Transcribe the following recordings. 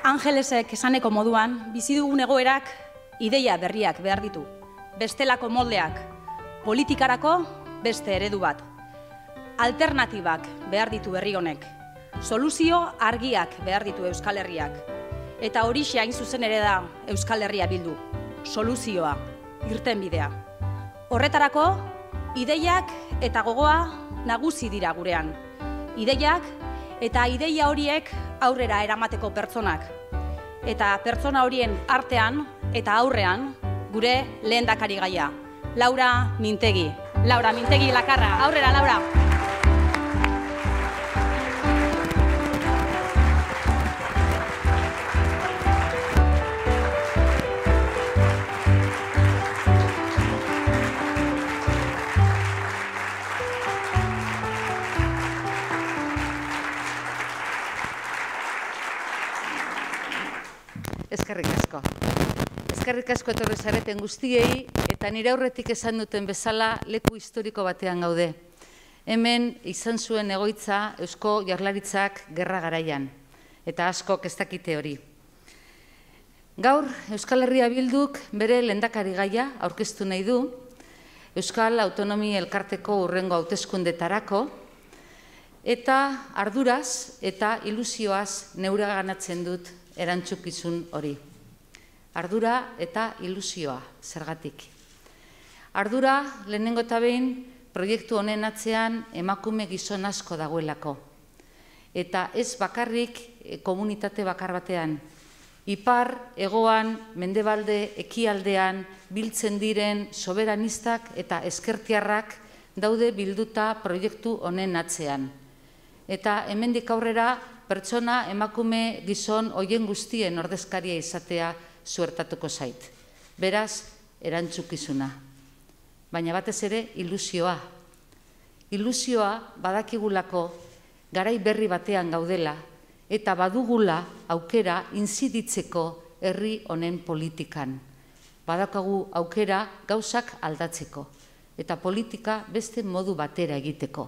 Angelesek esaneko moduan, bizi dugun egoerak ideia berriak behar ditu. Bestelako moldeak, politikarako beste eredu bat. Alternatibak behar ditu berri honek. Soluzio argiak behar ditu Euskal Herriak. Eta hori xe hain zuzen ere da Euskal Herria bildu. Soluzioa, irten bidea. Horretarako, ideiak eta gogoa nagusi dira gurean. Ideiak Eta ideia horiek aurrera eramateko pertsonak. Eta pertsona horien artean eta aurrean gure lehendakari gaia. Laura, Mintegi. Laura Mintegi lakarra aurrera Laura. Eskerrik asko guztiei, eta nire aurretik esan duten bezala leku historiko batean gaude. Hemen izan zuen egoitza Eusko Jarlaritzak gerra garaian, eta asko kestakite hori. Gaur Euskal Herria Bilduk bere lendakari gaia aurkeztu nahi du, Euskal Autonomi Elkarteko urrengo hauteskundetarako eta arduraz eta ilusioaz neuraganatzen dut erantzukizun hori. Ardura eta ilusioa zergatik. Ardura, lehenengo eta behin, proiektu honen atzean emakume gizon asko dagoelako. Eta ez bakarrik eh, komunitate bakar batean Ipar, Egoan, Mendebalde, Ekialdean biltzen diren soberanistak eta eskertiarrak daude bilduta proiektu honen atzean. Eta hemendik aurrera pertsona emakume gizon hoien guztien ordezkaria izatea suertatuko zait. Beraz, erantzukizuna. Baina batez ere ilusioa. Ilusioa badakigulako garai berri batean gaudela eta badugula aukera inziditzeko herri honen politikan. Badakagu aukera gauzak aldatzeko eta politika beste modu batera egiteko.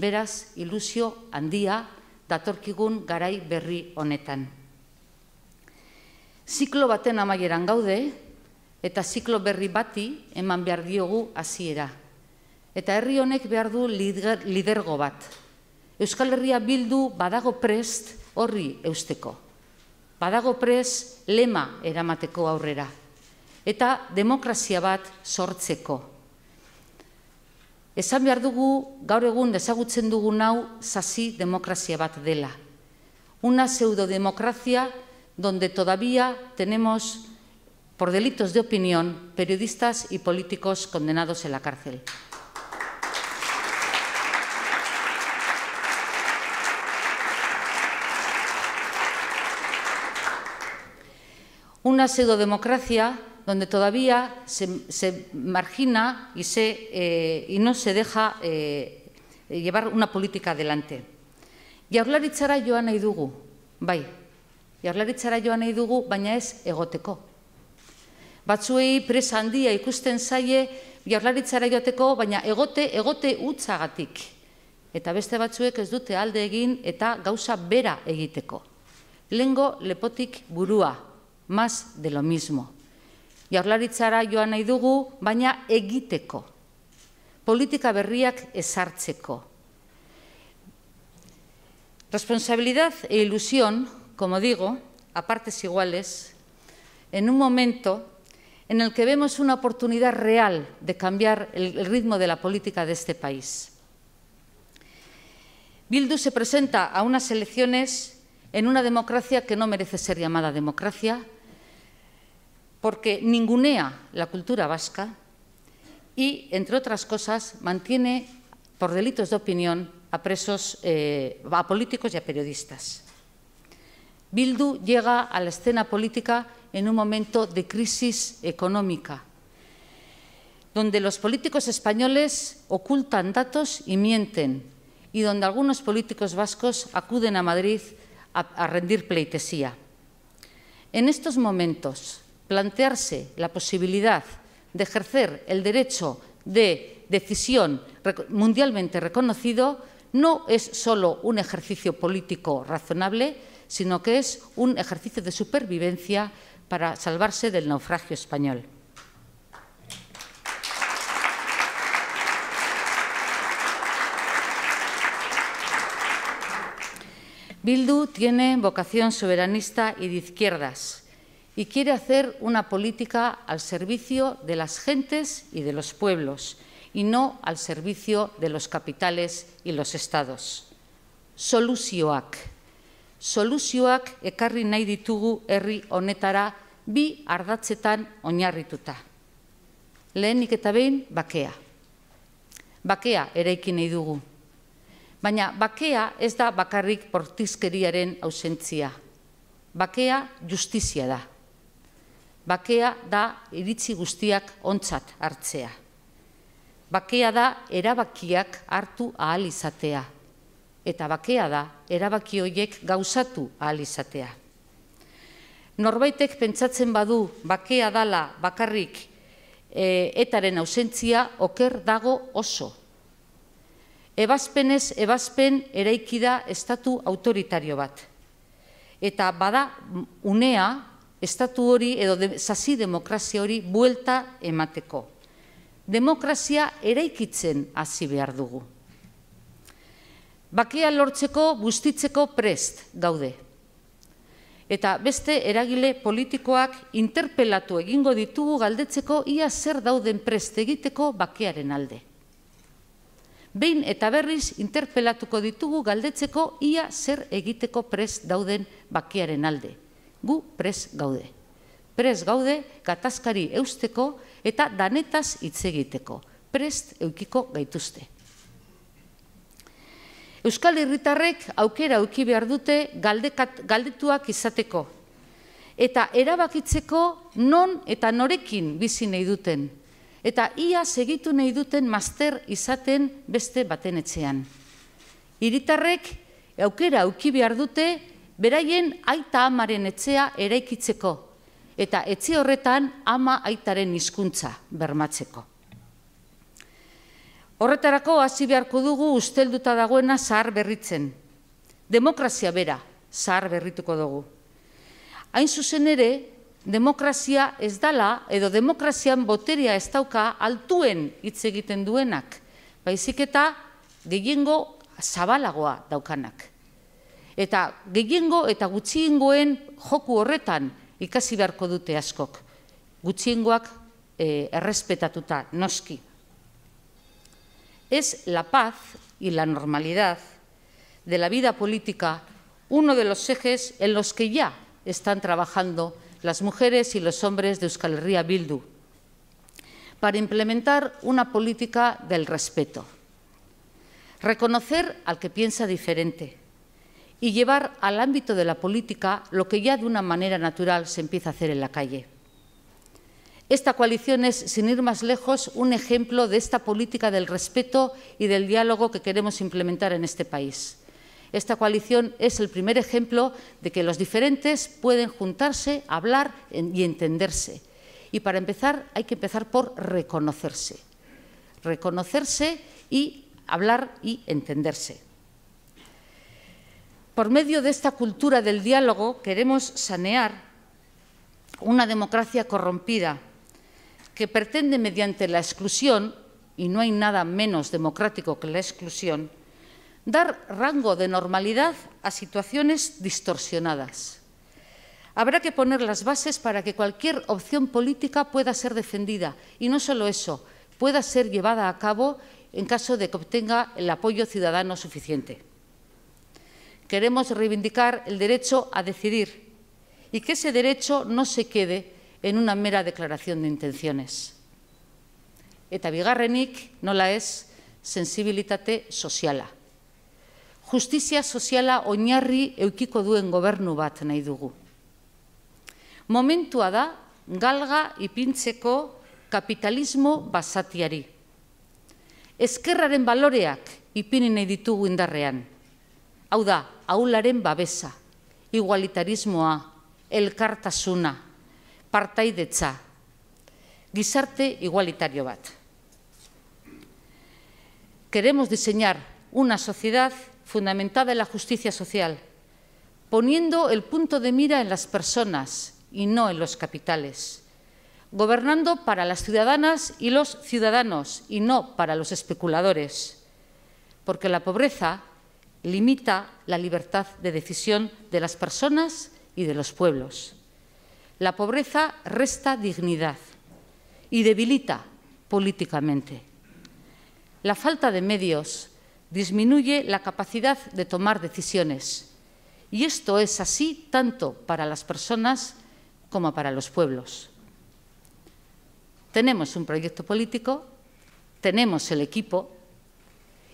Beraz, ilusio handia datorkigun garai berri honetan. Ziklo baten amaieran gaude, eta ziklo berri bati eman behar diogu hasiera, Eta herri honek behar du lidergo bat. Euskal Herria bildu badago prest horri eusteko. Badago prest lema eramateko aurrera. Eta demokrazia bat sortzeko. Esan behar dugu gaur egun desagutzen dugu nau zazi demokrazia bat dela. Una pseudodemokrazia donde todavía tenemos por delitos de opinión periodistas y políticos condenados en la cárcel. Una pseudodemocracia donde todavía se, margina eh, y, no se deja eh, llevar una política adelante. Y hablar Jaurlaritzara joan y dugu, bye. jaurlaritzara joan nahi dugu, baina ez egoteko. Batzuei presa handia ikusten zaie jaurlaritzara joateko, baina egote, egote utzagatik. Eta beste batzuek ez dute alde egin eta gauza bera egiteko. Lengo lepotik burua, maz de lo mismo. Jarlaritzara joan nahi dugu, baina egiteko. Politika berriak ezartzeko. Responsabilidad e ilusión, como digo, a partes iguales, en un momento en el que vemos una oportunidad real de cambiar el ritmo de la política de este país. Bildu se presenta a unas elecciones en una democracia que no merece ser llamada democracia, porque ningunea la cultura vasca y, entre otras cosas, mantiene por delitos de opinión a presos, eh, a políticos y a periodistas. Bildu llega a la escena política en un momento de crisis económica, donde los políticos españoles ocultan datos y mienten, y donde algunos políticos vascos acuden a Madrid a, a rendir pleitesía. En estos momentos, plantearse la posibilidad de ejercer el derecho de decisión mundialmente reconocido no es solo un ejercicio político razonable, sino que es un ejercicio de supervivencia para salvarse del naufragio español. Bildu tiene vocación soberanista y de izquierdas y quiere hacer una política al servicio de las gentes y de los pueblos y no al servicio de los capitales y los estados. Solusioac. soluzioak ekarri nahi ditugu herri honetara bi ardatzetan oinarrituta. Lehenik eta behin bakea. Bakea eraiki nahi dugu. Baina bakea ez da bakarrik portizkeriaren ausentzia. Bakea justizia da. Bakea da iritzi guztiak ontzat hartzea. Bakea da erabakiak hartu ahal izatea eta bakea da erabaki hoiek gauzatu ahal izatea. Norbaitek pentsatzen badu bakea dala bakarrik e, etaren ausentzia oker dago oso. Ebazpenez ebazpen eraiki da estatu autoritario bat. Eta bada unea estatu hori edo de, zazi demokrazia hori buelta emateko. Demokrazia eraikitzen hasi behar dugu bakea lortzeko bustitzeko prest daude. Eta beste eragile politikoak interpelatu egingo ditugu galdetzeko ia zer dauden prest egiteko bakearen alde. Behin eta berriz interpelatuko ditugu galdetzeko ia zer egiteko prest dauden bakearen alde. Gu prest gaude. Prest gaude gatazkari eusteko eta danetaz hitz egiteko. Prest eukiko gaituzte. Euskal Herritarrek aukera uki behar dute galdetuak izateko. Eta erabakitzeko non eta norekin bizi nahi duten. Eta ia segitu nahi duten master izaten beste baten etxean. Hiritarrek aukera uki behar dute beraien aita amaren etxea eraikitzeko. Eta etxe horretan ama aitaren hizkuntza bermatzeko. Horretarako hasi beharko dugu ustelduta dagoena zahar berritzen. Demokrazia bera zahar berrituko dugu. Hain zuzen ere, demokrazia ez dala edo demokrazian boteria ez dauka altuen hitz egiten duenak, baizik eta gehiengo zabalagoa daukanak. Eta gehiengo eta gutxiengoen joku horretan ikasi beharko dute askok. Gutxiengoak eh, errespetatuta noski. Es la paz y la normalidad de la vida política uno de los ejes en los que ya están trabajando las mujeres y los hombres de Euskal Herria Bildu para implementar una política del respeto. Reconocer al que piensa diferente y llevar al ámbito de la política lo que ya de una manera natural se empieza a hacer en la calle. Esta coalición es, sin ir más lejos, un ejemplo de esta política del respeto y del diálogo que queremos implementar en este país. Esta coalición es el primer ejemplo de que los diferentes pueden juntarse, hablar y entenderse. Y para empezar hay que empezar por reconocerse. Reconocerse y hablar y entenderse. Por medio de esta cultura del diálogo queremos sanear una democracia corrompida, que pretende mediante la exclusión, y no hay nada menos democrático que la exclusión, dar rango de normalidad a situaciones distorsionadas. Habrá que poner las bases para que cualquier opción política pueda ser defendida y no solo eso, pueda ser llevada a cabo en caso de que obtenga el apoyo ciudadano suficiente. Queremos reivindicar el derecho a decidir y que ese derecho no se quede en una mera declaración de intenciones. Eta bigarrenik nola ez sensibilitate soziala. Justizia soziala oinarri eukiko duen gobernu bat nahi dugu. Momentua da galga ipintzeko kapitalismo basatiari. Ezkerraren baloreak ipini nahi ditugu indarrean. Hau da, aularen babesa, igualitarismoa, elkartasuna, partaidetza, gizarte igualitario bat. Queremos diseñar una sociedad fundamentada en la justicia social, poniendo el punto de mira en las personas y no en los capitales, gobernando para las ciudadanas y los ciudadanos y no para los especuladores, porque la pobreza limita la libertad de decisión de las personas y de los pueblos. La pobreza resta dignidad y debilita políticamente. La falta de medios disminuye la capacidad de tomar decisiones y esto es así tanto para las personas como para los pueblos. Tenemos un proyecto político, tenemos el equipo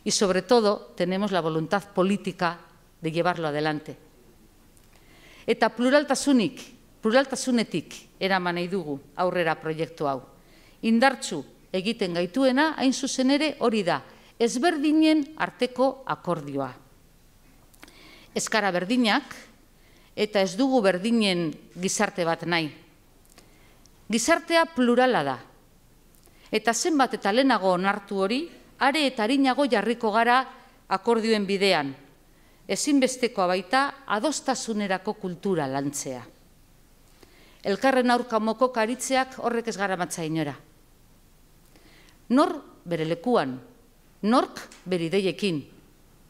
y sobre todo tenemos la voluntad política de llevarlo adelante. Eta pluraltasunik pluraltasunetik eraman nahi dugu aurrera proiektu hau. Indartzu egiten gaituena, hain zuzen ere hori da, ezberdinen arteko akordioa. Ezkara berdinak, eta ez dugu berdinen gizarte bat nahi. Gizartea plurala da. Eta zenbat eta lehenago onartu hori, are eta harinago jarriko gara akordioen bidean. Ezinbestekoa baita, adostasunerako kultura lantzea. ...el aurka moko karitzeak horrek ez gara matza inora. Nor bere lekuan, nork bere ideiekin,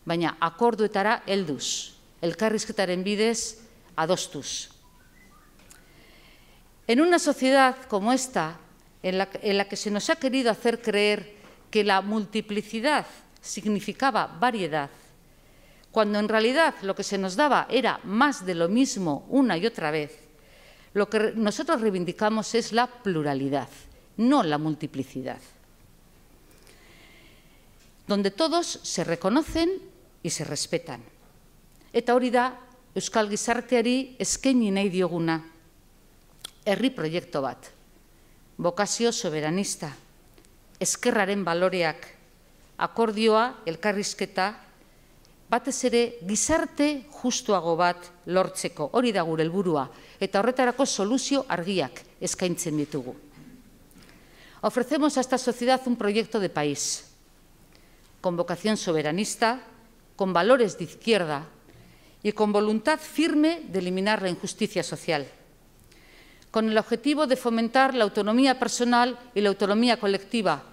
baina akorduetara helduz, elkarrizketaren bidez En una sociedad como esta, en la, que se nos ha querido hacer creer que la multiplicidad significaba variedad, cuando en realidad lo que se nos daba era más de lo mismo una y otra vez, Lo que nosotros reivindicamos es la pluralidad, no la multiplicidad. Donde todos se reconocen y se respetan. Eta hori da, Euskal Gizarteari eskeni nahi dioguna. Herri proiektu bat. Bokazio soberanista. Eskerraren baloreak. Akordioa, elkarrizketa Pate ere guisarte justo bat lortzeko. Hori da gure helburua eta horretarako soluzio argiak eskaintzen ditugu. Ofrecemos a esta sociedad un proyecto de país con vocación soberanista, con valores de izquierda y con voluntad firme de eliminar la injusticia social, con el objetivo de fomentar la autonomía personal y la autonomía colectiva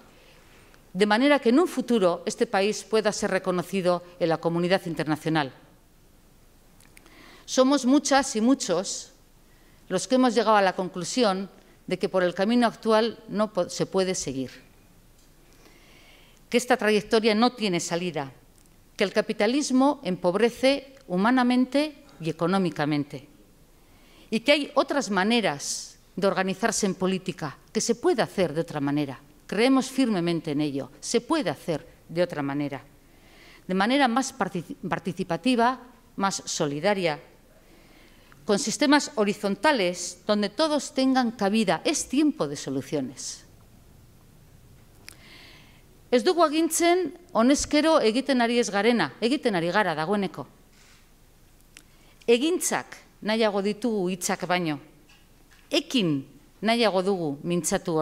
de manera que en un futuro este país pueda ser reconocido en la comunidad internacional. Somos muchas y muchos los que hemos llegado a la conclusión de que por el camino actual no se puede seguir, que esta trayectoria no tiene salida, que el capitalismo empobrece humanamente y económicamente, y que hay otras maneras de organizarse en política, que se puede hacer de otra manera. Creemos firmemente en ello. Se puede hacer de otra manera. De manera más participativa, más solidaria, con sistemas horizontales donde todos tengan cabida. Es tiempo de soluciones. Ez dugu agintzen, honezkero egiten ari ez garena, egiten ari gara dagoeneko. Egintzak nahiago ditugu hitzak baino. Ekin nahiago dugu mintzatu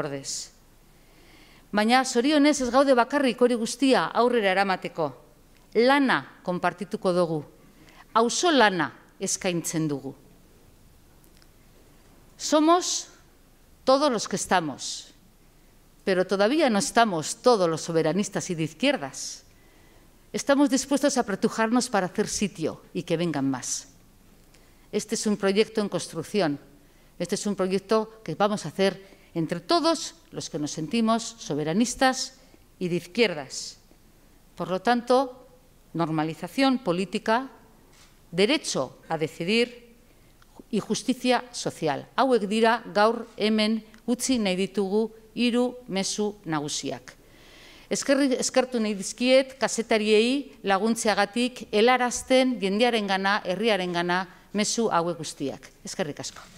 Mañana Soriones ez gaude bakarrik hori guztia aurrera eramateko. Lana konpartituko dugu. Auzo lana eskaintzen Somos todos los que estamos, pero todavía no estamos todos los soberanistas y de izquierdas. Estamos dispuestos a pretujarnos para hacer sitio y que vengan más. Este es un proyecto en construcción. Este es un proyecto que vamos a hacer entre todos los que nos sentimos soberanistas y de izquierdas. Por lo tanto, normalización política, derecho a decidir y justicia social. Hauek dira gaur hemen utzi nahi ditugu hiru mezu nagusiak. Eskerri, eskertu nahi dizkiet kasetariei laguntzeagatik helarazten jendearen gana, herriaren gana, mezu hauek guztiak. Eskerrik asko.